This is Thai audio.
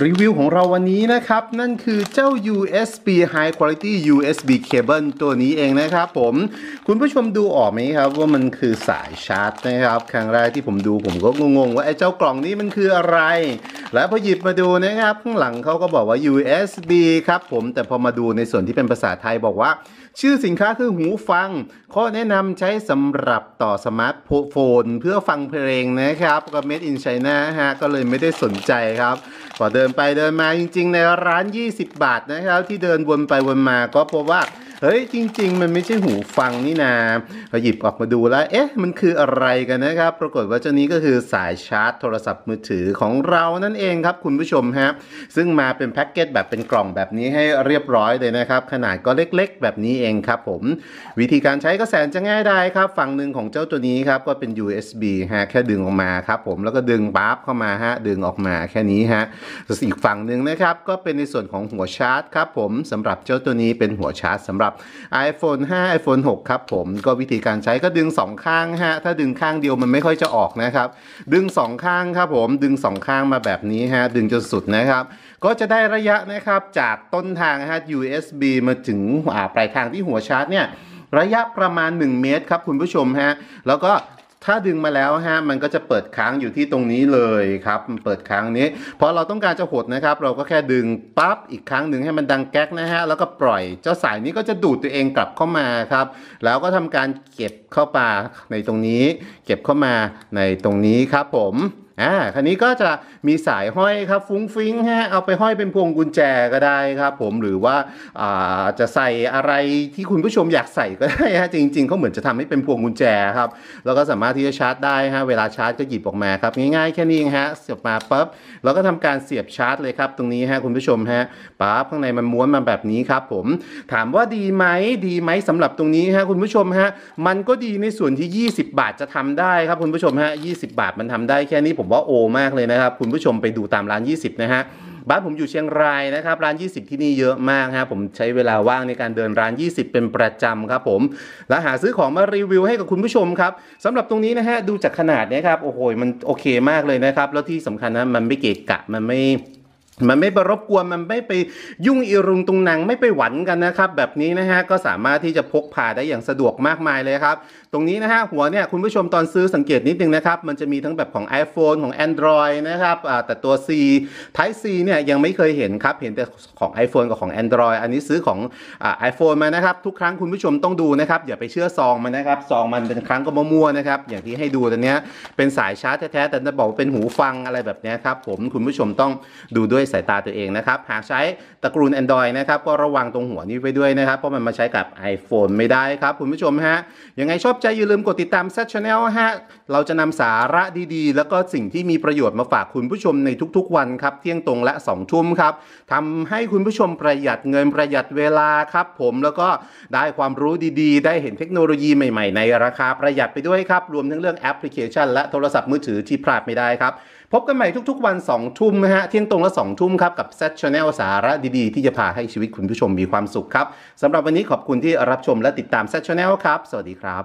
รีวิวของเราวันนี้นะครับ นั่นคือเจ้า USB High Quality USB Cable ตัวนี้เองนะครับผมคุณผู้ชมดูออกไหมครับ ว่ามันคือสายชาร์จนะครับครั้งแรกที่ผมดูผมก็งงๆว่า ไอ้เจ้ากล่องนี้มันคืออะไร แล้วพอหยิบมาดูนะครับ ข้างหลังเขาก็บอกว่า USB ครับผมแต่พอมาดูในส่วนที่เป็นภาษาไทยบอกว่า ชื่อสินค้าคือหูฟังข้อแนะนำใช้สำหรับต่อสมาร์ทโฟนเพื่อฟังเพลงนะครับกับ Made in China ฮะก็เลยไม่ได้สนใจครับพอเดินนไปเดินมาจริงๆในร้าน 20 บาทนะครับที่เดินวนไปวนมาก็พบว่าเฮ้ย จริงๆ มันไม่ใช่หูฟังนี่นาพอหยิบออกมาดูแล้ว เอ๊ะ มันคืออะไรกันนะครับ ปรากฏว่าเจ้านี้ก็คือสายชาร์จโทรศัพท์มือถือของเรานั่นเองครับ คุณผู้ชมฮะซึ่งมาเป็นแพ็กเกจแบบเป็นกล่องแบบนี้ให้เรียบร้อยเลยนะครับ ขนาดก็เล็ก ๆ แบบนี้เองครับผม วิธีการใช้ก็แสนจะง่ายได้ครับ ฝั่งหนึ่งของเจ้าตัวนี้ครับก็เป็น USB ฮะแค่ดึงออกมาครับผมแล้วก็ดึงปั๊บเข้ามาฮะดึงออกมาแค่นี้ฮะส่วนอีกฝั่งหนึ่งนะครับก็เป็นในส่วนของหัวชาร์จครับผมสำหรับเจ้าตัวนี้เป็นหัวชาร์จสำหรับ iPhone 5 iPhone 6 ครับผม ก็วิธีการใช้ก็ดึง 2 ข้างฮะ ถ้าดึงข้างเดียวมันไม่ค่อยจะออกนะครับ ดึง 2 ข้างครับผม ดึง 2 ข้างมาแบบนี้ฮะ ดึงจนสุดนะครับ ก็จะได้ระยะนะครับ จากต้นทางฮะ USB มาถึงปลายทางที่หัวชาร์จเนี่ย ระยะประมาณ 1 เมตรครับคุณผู้ชมฮะ แล้วก็ถ้าดึงมาแล้วฮะมันก็จะเปิดค้างอยู่ที่ตรงนี้เลยครับเปิดค้างนี้พอเราต้องการจะหดนะครับเราก็แค่ดึงปั๊บอีกครั้งหนึ่งให้มันดังแก๊กนะฮะแล้วก็ปล่อยเจ้าสายนี้ก็จะดูดตัวเองกลับเข้ามาครับ แล้วก็ทำการเก็บเข้าไาในตรงนี้ เก็บเข้ามาในตรงนี้ครับผมอ่าคันนี้ก็จะมีสายห้อยครับฟุ้งฟิ้งฮะเอาไปห้อยเป็นพวงกุญแจก็ได้ครับผมหรือว่าอ่าจะใส่อะไรที่คุณผู้ชมอยากใส่ก็ได้ฮะจริง ๆเขาเหมือนจะทำให้เป็นพวงกุญแจครับแล้วก็สามารถที่จะชาร์จได้ฮะเวลาชาร์จก็หยิบออกมาครับง่ายๆแค่นี้ฮะเสียบมาปั๊บแล้วก็ทำการเสียบชาร์จเลยครับตรงนี้ฮะคุณผู้ชมฮะปั๊บข้างในมันม้วนมาแบบนี้ครับผมถามว่าดีไหมดีไหมสำหรับตรงนี้ฮะคุณผู้ชมฮะมันก็ดีในส่วนที่ 20 บาทจะทำได้ครับคุณผู้ชมฮะ20 บาทมันทำได้แค่นี้ผมผมว่าโอ มากเลยนะครับคุณผู้ชมไปดูตามร้าน 20นะฮะบ้านผมอยู่เชียงรายนะครับร้าน 20 ที่นี่เยอะมากครับผมใช้เวลาว่างในการเดินร้าน 20 เป็นประจำครับผม และหาซื้อของมารีวิวให้กับคุณผู้ชมครับสำหรับตรงนี้นะฮะดูจากขนาดนะครับโอ้โหมันโอเคมากเลยนะครับแล้วที่สำคัญนะมันไม่เกะกะมันไม่มันไม่ไปรบกวนมันไม่ไปยุ่งอิรุงตุงนังไม่ไปหวันกันนะครับแบบนี้นะฮะก็สามารถที่จะพกพาได้อย่างสะดวกมากมายเลยครับตรงนี้นะฮะหัวเนี่ยคุณผู้ชมตอนซื้อสังเกตนิดนึงนะครับมันจะมีทั้งแบบของ iPhone ของ Android นะครับแต่ตัว C Type C เนี่ยยังไม่เคยเห็นครับเห็นแต่ของ iPhone กับของ Android อันนี้ซื้อของไอโฟนมานะครับ ทุกครั้งคุณผู้ชมต้องดูนะครับอย่าไปเชื่อซองมันนะครับซองมันเป็นครั้งก็มั่วๆนะครับอย่างที่ให้ดูตอนนี้เป็นสายชาร์จแท้ๆแต่จะบอกเป็นหูฟังอะไรแบบนี้ครับผมคุณผู้ชมต้องดูด้วยยสายตาตัวเองนะครับ หากใช้ตะกรูล Android นะครับ ก็ระวังตรงหัวนี้ไว้ด้วยนะครับ เพราะมันมาใช้กับ iPhone ไม่ได้ครับ คุณผู้ชมฮะ ยังไงชอบใจอย่าลืมกดติดตาม Z c ช a n n e ฮะเราจะนำสาระดี ๆ แล้วก็สิ่งที่มีประโยชน์มาฝากคุณผู้ชมในทุกๆวันครับ เที่ยงตรงและ2ทุ่มครับทำให้คุณผู้ชมประหยัดเงินประหยัดเวลาครับผมแล้วก็ได้ความรู้ดีๆ ได้เห็นเทคโนโลยีใหม่ๆในราคาประหยัดไปด้วยครับรวมทั้งเรื่องแอปพลิเคชันและโทรศัพท์มือถือที่พลาดไม่ได้ครับพบกันใหม่ทุกๆ วัน2ทุ่มนะฮะเที่ยงตรงและ 2 2ทุ่มครับ กับ Z ซ h ช n แนลสาระดีๆ ที่จะพาให้ชีวิตคุณผู้ชมมีความสุขครับ สำหรับวันนี้ขอบคุณที่รับชมและติดตาม Z ซ h ช n แนลครับ สวัสดีครับ